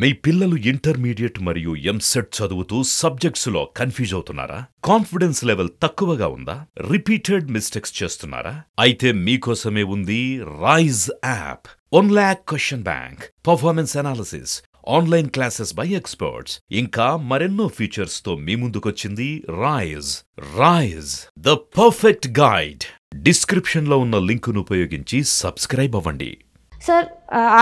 మీ పిల్లలు ఇంటర్మీడియట్ మరియు ఎంసెట్ చదువుతూ సబ్జెక్ట్స్లో కన్ఫ్యూజ్ అవుతున్నారా కాన్ఫిడెన్స్ లెవెల్ తక్కువగా ఉందా రిపీటెడ్ మిస్టేక్స్ చేస్తున్నారా అయితే మీకోసమే ఉంది rise app one lakh question bank performance analysis online classes by experts ఇంకా మరెన్నో ఫీచర్స్తో మీ ముందుకొచ్చింది rise rise the perfect guide డిస్క్రిప్షన్లో ఉన్న లింకును ఉపయోగించి సబ్స్క్రైబ్ అవ్వండి సార్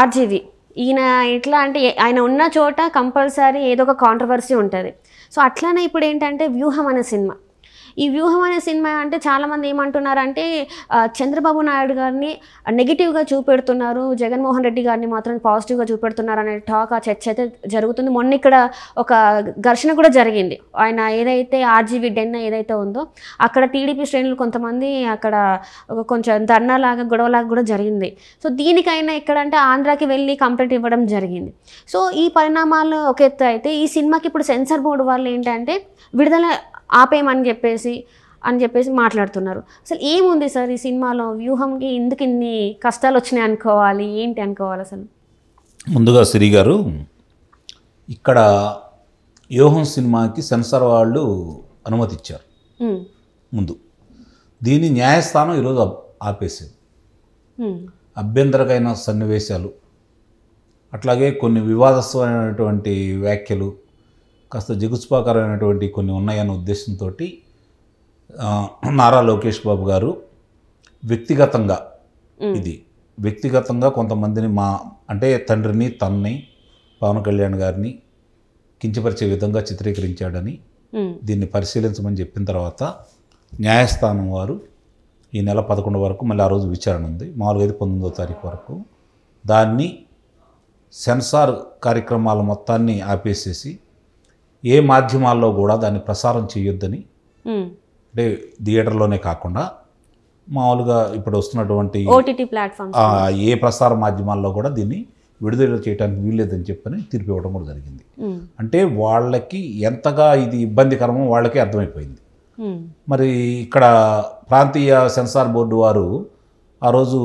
ఆర్జీవి ఈయన ఎట్లా అంటే ఆయన ఉన్న చోట కంపల్సరీ ఏదో ఒక కాంట్రవర్సీ ఉంటుంది సో అట్లానే ఇప్పుడు ఏంటంటే వ్యూహం అనే సినిమా ఈ వ్యూహం అనే సినిమా అంటే చాలామంది ఏమంటున్నారంటే చంద్రబాబు నాయుడు గారిని నెగిటివ్గా చూపెడుతున్నారు జగన్మోహన్ రెడ్డి గారిని మాత్రం పాజిటివ్గా చూపెడుతున్నారు అనే టాక్ ఆ చర్చ అయితే జరుగుతుంది మొన్న ఇక్కడ ఒక ఘర్షణ కూడా జరిగింది ఆయన ఏదైతే ఆర్జీవి డెన్ ఏదైతే ఉందో అక్కడ టీడీపీ శ్రేణులు కొంతమంది అక్కడ కొంచెం ధర్నాలాగా గొడవలాగా కూడా జరిగింది సో దీనికైనా ఎక్కడంటే ఆంధ్రాకి వెళ్ళి కంప్లైంట్ ఇవ్వడం జరిగింది సో ఈ పరిణామాలు ఒక ఎత్తు అయితే ఈ సినిమాకి ఇప్పుడు సెన్సార్ బోర్డు వాళ్ళు ఏంటంటే విడుదల ఆపేయమని చెప్పేసి అని చెప్పేసి మాట్లాడుతున్నారు అసలు ఏముంది సార్ ఈ సినిమాలో వ్యూహంకి ఎందుకు ఇన్ని కష్టాలు వచ్చినాయి అనుకోవాలి ఏంటి అనుకోవాలి అసలు ముందుగా సిరి గారు ఇక్కడ వ్యూహం సినిమాకి సెన్సార్ వాళ్ళు అనుమతిచ్చారు ముందు దీన్ని న్యాయస్థానం ఈరోజు ఆపేసేది అభ్యంతరకైన సన్నివేశాలు అట్లాగే కొన్ని వివాదస్వమైనటువంటి వ్యాఖ్యలు కాస్త జిగుస్పాకరమైనటువంటి కొన్ని ఉన్నాయన్న ఉద్దేశంతో నారా లోకేష్ బాబు గారు వ్యక్తిగతంగా ఇది వ్యక్తిగతంగా కొంతమందిని మా అంటే తండ్రిని తన్ని పవన్ కళ్యాణ్ గారిని కించపరిచే విధంగా చిత్రీకరించాడని దీన్ని పరిశీలించమని చెప్పిన తర్వాత న్యాయస్థానం వారు ఈ నెల పదకొండు వరకు మళ్ళీ ఆ రోజు విచారణ ఉంది మామూలుగా అయితే పంతొమ్మిదో తారీఖు వరకు దాన్ని సెన్సార్ కార్యక్రమాల మొత్తాన్ని ఆపేసేసి ఏ మాధ్యమాల్లో కూడా దాన్ని ప్రసారం చేయొద్దని అంటే థియేటర్లోనే కాకుండా మామూలుగా ఇప్పుడు వస్తున్నటువంటి ఏ ప్రసార మాధ్యమాల్లో కూడా దీన్ని విడుదల చేయడానికి వీల్లేదని చెప్పని తీర్పు ఇవ్వడం కూడా జరిగింది అంటే వాళ్ళకి ఎంతగా ఇది ఇబ్బందికరమో వాళ్ళకే అర్థమైపోయింది మరి ఇక్కడ ప్రాంతీయ సెన్సార్ బోర్డు వారు ఆ రోజు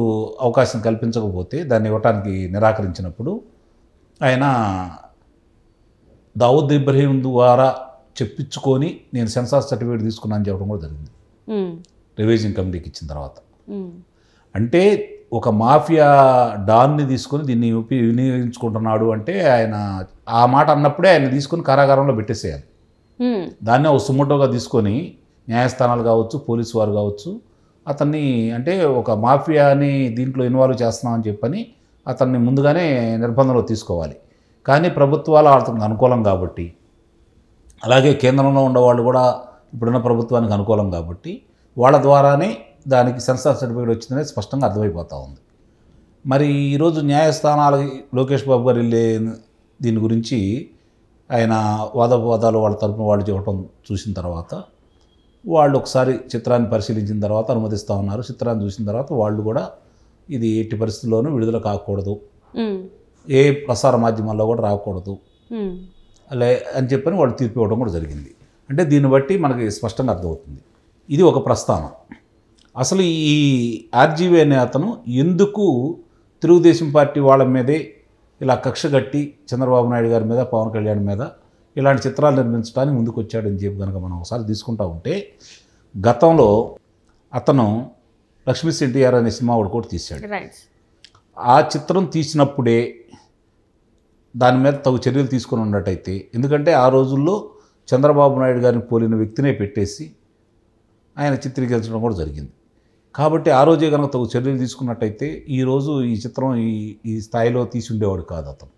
అవకాశం కల్పించకపోతే దాన్ని ఇవ్వటానికి నిరాకరించినప్పుడు ఆయన దావుద్ ఇబ్రహీం ద్వారా చెప్పించుకొని నేను సెన్సార్ సర్టిఫికేట్ తీసుకున్నాను చెప్పడం కూడా జరిగింది రివైజింగ్ కమిటీకి ఇచ్చిన తర్వాత అంటే ఒక మాఫియా డాన్ని తీసుకొని దీన్ని వినియోగించుకుంటున్నాడు అంటే ఆయన ఆ మాట అన్నప్పుడే ఆయన తీసుకొని కారాగారంలో పెట్టేసేయాలి దాన్ని ఒక సుమోటోగా తీసుకొని న్యాయస్థానాలు కావచ్చు పోలీసు వారు కావచ్చు అతన్ని అంటే ఒక మాఫియాని దీంట్లో ఇన్వాల్వ్ చేస్తున్నామని చెప్పని అతన్ని ముందుగానే నిర్బంధంలో తీసుకోవాలి కానీ ప్రభుత్వాలు ఆడుతుంది అనుకూలం కాబట్టి అలాగే కేంద్రంలో ఉన్నవాళ్ళు కూడా ఇప్పుడున్న ప్రభుత్వానికి అనుకూలం కాబట్టి వాళ్ళ ద్వారానే దానికి సెన్సార్ సర్టిఫికేట్ వచ్చిందనే స్పష్టంగా అర్థమైపోతూ ఉంది మరి ఈరోజు న్యాయస్థానాలు లోకేష్ బాబు గారు వెళ్ళే దీని గురించి ఆయన వాదోపవాదాలు వాళ్ళ తరపున వాళ్ళు చెప్పడం చూసిన తర్వాత వాళ్ళు ఒకసారి చిత్రాన్ని పరిశీలించిన తర్వాత అనుమతిస్తూ ఉన్నారు చిత్రాన్ని చూసిన తర్వాత వాళ్ళు కూడా ఇది ఎట్టి పరిస్థితుల్లోనూ విడుదల కాకూడదు ఏ ప్రసార మాధ్యమాల్లో కూడా రాకూడదు లే అని చెప్పని వాళ్ళు తీర్పు ఇవ్వడం కూడా జరిగింది అంటే దీన్ని బట్టి మనకి స్పష్టంగా అర్థమవుతుంది ఇది ఒక ప్రస్థానం అసలు ఈ ఆర్జీవీ అనే అతను ఎందుకు తెలుగుదేశం పార్టీ వాళ్ళ మీదే ఇలా కక్ష కట్టి చంద్రబాబు నాయుడు గారి మీద పవన్ కళ్యాణ్ మీద ఇలాంటి చిత్రాలు నిర్మించడానికి ముందుకు వచ్చాడని చెప్పి కనుక మనం ఒకసారి తీసుకుంటా ఉంటే గతంలో అతను లక్ష్మీ ఎన్టీఆర్ అనే సినిమా ఒకటి కూడా తీశాడు ఆ చిత్రం తీసినప్పుడే దాని మీద తగు చర్యలు తీసుకొని ఉన్నట్టయితే ఎందుకంటే ఆ రోజుల్లో చంద్రబాబు నాయుడు గారిని పోలిన వ్యక్తినే పెట్టేసి ఆయన చిత్రీకరించడం కూడా జరిగింది కాబట్టి ఆ రోజే కనుక తగు చర్యలు తీసుకున్నట్టయితే ఈరోజు ఈ చిత్రం ఈ ఈ స్థాయిలో తీసి ఉండేవాడు కాదు అతను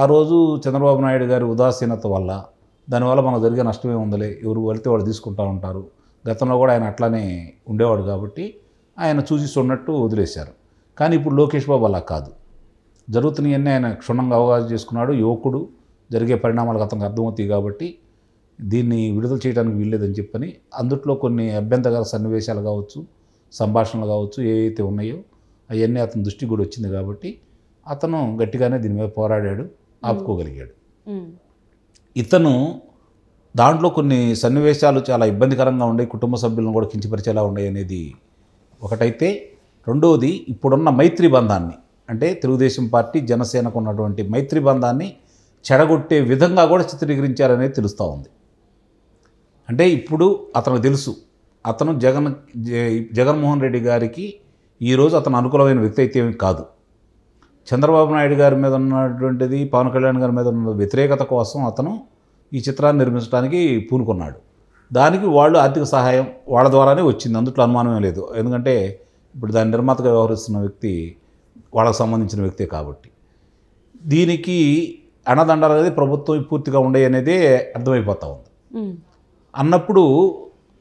ఆ రోజు చంద్రబాబు నాయుడు గారి ఉదాసీనత వల్ల దానివల్ల మనకు జరిగే నష్టమే ఉందలే ఎవరు వెళితే వాళ్ళు తీసుకుంటూ ఉంటారు గతంలో కూడా ఆయన అట్లానే ఉండేవాడు కాబట్టి ఆయన చూసి చూడనట్టు వదిలేశారు కానీ ఇప్పుడు లోకేష్ బాబు అలా కాదు జరుగుతున్నాయన్నీ ఆయన క్షుణ్ణంగా అవగాహన చేసుకున్నాడు యువకుడు జరిగే పరిణామాలకు అతనికి అర్థమవుతాయి కాబట్టి దీన్ని విడుదల చేయడానికి వీల్లేదని చెప్పని అందుట్లో కొన్ని అభ్యంతరకర సన్నివేశాలు కావచ్చు సంభాషణలు కావచ్చు ఏవైతే ఉన్నాయో అవన్నీ అతని దృష్టికి కూడా వచ్చింది కాబట్టి అతను గట్టిగానే దీని మీద పోరాడాడు ఆపుకోగలిగాడు ఇతను దాంట్లో కొన్ని సన్నివేశాలు చాలా ఇబ్బందికరంగా ఉండే కుటుంబ సభ్యులను కూడా కించపరిచేలా ఉన్నాయి అనేది ఒకటైతే రెండవది ఇప్పుడున్న మైత్రి బంధాన్ని అంటే తెలుగుదేశం పార్టీ జనసేనకు ఉన్నటువంటి మైత్రి బంధాన్ని చెడగొట్టే విధంగా కూడా చిత్రీకరించారనేది తెలుస్తూ ఉంది అంటే ఇప్పుడు అతను తెలుసు అతను జగన్ జగన్మోహన్ రెడ్డి గారికి ఈరోజు అతను అనుకూలమైన వ్యక్తి అయితే కాదు చంద్రబాబు నాయుడు గారి మీద ఉన్నటువంటిది పవన్ కళ్యాణ్ గారి మీద ఉన్న వ్యతిరేకత కోసం అతను ఈ చిత్రాన్ని నిర్మించడానికి పూనుకున్నాడు దానికి వాళ్ళు ఆర్థిక సహాయం వాళ్ళ ద్వారానే వచ్చింది అందుట్లో అనుమానమే లేదు ఎందుకంటే ఇప్పుడు దాని నిర్మాతగా వ్యవహరిస్తున్న వ్యక్తి వాళ్ళకు సంబంధించిన వ్యక్తే కాబట్టి దీనికి అన్నదండాలు అనేది ప్రభుత్వం పూర్తిగా ఉండే అనేది అర్థమైపోతూ ఉంది అన్నప్పుడు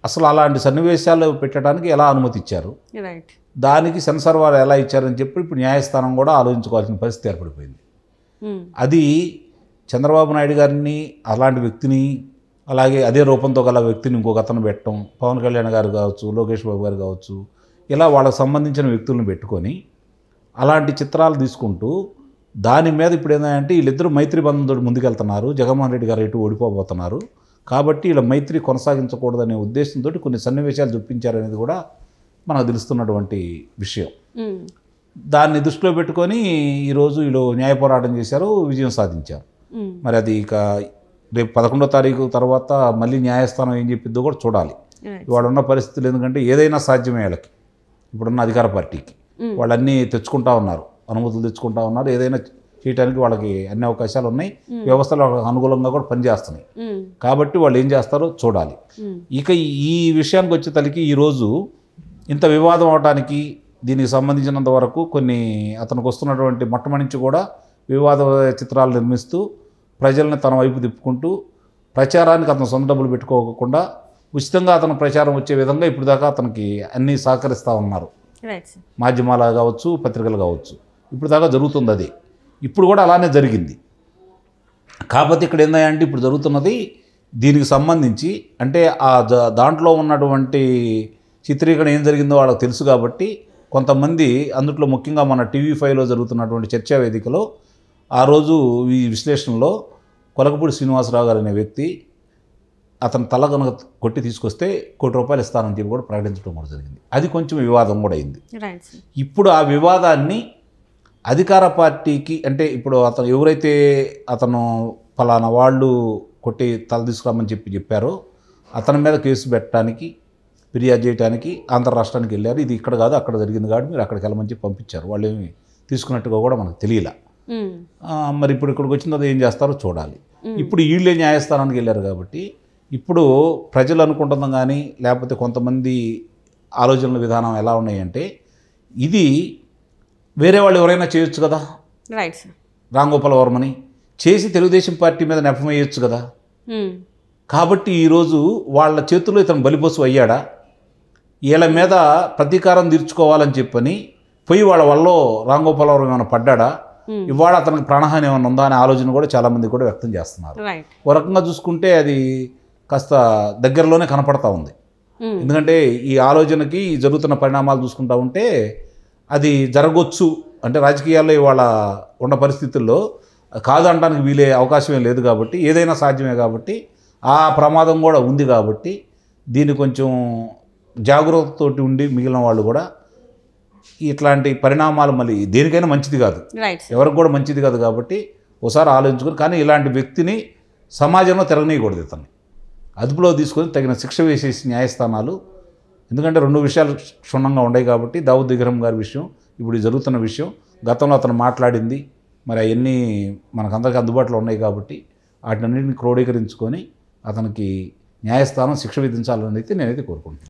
అసలు అలాంటి సన్నివేశాలు పెట్టడానికి ఎలా అనుమతి ఇచ్చారు దానికి సెన్సార్ వారు ఎలా ఇచ్చారని చెప్పి ఇప్పుడు న్యాయస్థానం కూడా ఆలోచించుకోవాల్సిన పరిస్థితి ఏర్పడిపోయింది అది చంద్రబాబు నాయుడు గారిని అలాంటి వ్యక్తిని అలాగే అదే రూపంతో గల వ్యక్తిని ఇంకొక అతను పెట్టడం పవన్ కళ్యాణ్ గారు కావచ్చు లోకేష్ బాబు గారు కావచ్చు ఇలా వాళ్ళకు సంబంధించిన వ్యక్తులను పెట్టుకొని అలాంటి చిత్రాలు తీసుకుంటూ దాని మీద ఇప్పుడు ఏంటంటే వీళ్ళిద్దరు మైత్రి బంధంతో ముందుకెళ్తున్నారు జగన్మోహన్ రెడ్డి గారు ఎటు ఓడిపోబోతున్నారు కాబట్టి వీళ్ళ మైత్రి కొనసాగించకూడదనే ఉద్దేశంతో కొన్ని సన్నివేశాలు చూపించారనేది కూడా మనకు తెలుస్తున్నటువంటి విషయం దాన్ని దృష్టిలో పెట్టుకొని ఈరోజు వీళ్ళు న్యాయ పోరాటం చేశారు విజయం సాధించారు మరి అది ఇక రేపు పదకొండో తారీఖు తర్వాత మళ్ళీ న్యాయస్థానం ఏం చెప్పిందో కూడా చూడాలి వాడున్న పరిస్థితులు ఎందుకంటే ఏదైనా సాధ్యమే వీళ్ళకి ఇప్పుడున్న అధికార పార్టీకి వాళ్ళన్నీ తెచ్చుకుంటా ఉన్నారు అనుమతులు తెచ్చుకుంటా ఉన్నారు ఏదైనా చేయడానికి వాళ్ళకి అన్ని అవకాశాలు ఉన్నాయి వ్యవస్థలు వాళ్ళకి అనుకూలంగా కూడా పనిచేస్తున్నాయి కాబట్టి వాళ్ళు ఏం చేస్తారో చూడాలి ఇక ఈ విషయానికి వచ్చే తలకి ఈరోజు ఇంత వివాదం అవడానికి దీనికి సంబంధించినంత వరకు కొన్ని అతనికి వస్తున్నటువంటి మొట్టమొదటి కూడా వివాద చిత్రాలు నిర్మిస్తూ ప్రజల్ని తన వైపు తిప్పుకుంటూ ప్రచారానికి అతను సొంత డబ్బులు పెట్టుకోకుండా ఉచితంగా అతను ప్రచారం వచ్చే విధంగా ఇప్పుడు దాకా అతనికి అన్నీ సహకరిస్తూ ఉన్నారు మాధ్యమాల కావచ్చు పత్రికలు కావచ్చు ఇప్పుడు దాకా జరుగుతుంది అది ఇప్పుడు కూడా అలానే జరిగింది కాకపోతే ఇక్కడ ఏందంటే ఇప్పుడు జరుగుతున్నది దీనికి సంబంధించి అంటే ఆ దాంట్లో ఉన్నటువంటి చిత్రీకరణ ఏం జరిగిందో వాళ్ళకి తెలుసు కాబట్టి కొంతమంది అందుట్లో ముఖ్యంగా మన టీవీ ఫైవ్లో జరుగుతున్నటువంటి చర్చా వేదికలో ఆ రోజు ఈ విశ్లేషణలో కొలకపూడి శ్రీనివాసరావు గారు అనే వ్యక్తి అతను తల కనుక కొట్టి తీసుకొస్తే కోటి రూపాయలు ఇస్తానని చెప్పి కూడా ప్రకటించడం కూడా జరిగింది అది కొంచెం వివాదం కూడా అయింది ఇప్పుడు ఆ వివాదాన్ని అధికార పార్టీకి అంటే ఇప్పుడు అతను ఎవరైతే అతను ఫలానా వాళ్ళు కొట్టి తల తీసుకురామని చెప్పి చెప్పారో అతని మీద కేసు పెట్టడానికి ఫిర్యాదు చేయడానికి ఆంధ్ర రాష్ట్రానికి వెళ్ళారు ఇది ఇక్కడ కాదు అక్కడ జరిగింది కాబట్టి మీరు అక్కడికి వెళ్ళమని చెప్పి పంపించారు వాళ్ళు ఏమి తీసుకున్నట్టుగా కూడా మనకు తెలియలే hmm. మరి ఇప్పుడు ఇక్కడికి వచ్చిన ఏం చేస్తారో చూడాలి hmm. ఇప్పుడు వీళ్ళే న్యాయస్థానానికి వెళ్ళారు కాబట్టి ఇప్పుడు ప్రజలు అనుకుంటున్నాం కానీ లేకపోతే కొంతమంది ఆలోచనల విధానం ఎలా ఉన్నాయంటే ఇది వేరే వాళ్ళు ఎవరైనా చేయొచ్చు కదా రైట్ సార్ రాంగోపాల్ వర్మని చేసి తెలుగుదేశం పార్టీ మీద నెపం వేయొచ్చు కదా hmm. కాబట్టి ఈరోజు వాళ్ళ చేతుల్లో ఇతను బలిపోసు అయ్యాడా వీళ్ళ మీద ప్రతీకారం తీర్చుకోవాలని చెప్పని పోయి వాళ్ళ వల్ల రామ్ వర్మ ఏమైనా పడ్డాడా hmm. ఇవాళ అతనికి ప్రాణహాని ఏమైనా ఉందా అనే ఆలోచన కూడా చాలామంది కూడా వ్యక్తం చేస్తున్నారు ఒక రకంగా చూసుకుంటే అది కాస్త దగ్గరలోనే కనపడతా ఉంది ఎందుకంటే ఈ ఆలోచనకి జరుగుతున్న పరిణామాలు చూసుకుంటా ఉంటే అది జరగొచ్చు అంటే రాజకీయాల్లో ఇవాళ ఉన్న పరిస్థితుల్లో కాదు అనడానికి వీలే అవకాశమే లేదు కాబట్టి ఏదైనా సాధ్యమే కాబట్టి ఆ ప్రమాదం కూడా ఉంది కాబట్టి దీన్ని కొంచెం జాగ్రత్తతోటి ఉండి మిగిలిన వాళ్ళు కూడా ఇట్లాంటి పరిణామాలు మళ్ళీ దేనికైనా మంచిది కాదు ఎవరికి కూడా మంచిది కాదు కాబట్టి ఒకసారి ఆలోచించుకుని కానీ ఇలాంటి వ్యక్తిని సమాజంలో తిరగనీయకూడదు ఇతన్ని అదుపులో తీసుకొని తగిన శిక్ష వేసేసి న్యాయస్థానాలు ఎందుకంటే రెండు విషయాలు క్షుణ్ణంగా ఉన్నాయి కాబట్టి దావుద్ దిగరం గారి విషయం ఇప్పుడు జరుగుతున్న విషయం గతంలో అతను మాట్లాడింది మరి అవన్నీ మనకందరికీ అందుబాటులో ఉన్నాయి కాబట్టి వాటినన్నింటిని క్రోడీకరించుకొని అతనికి న్యాయస్థానం శిక్ష విధించాలని అయితే నేనైతే కోరుకుంటున్నాను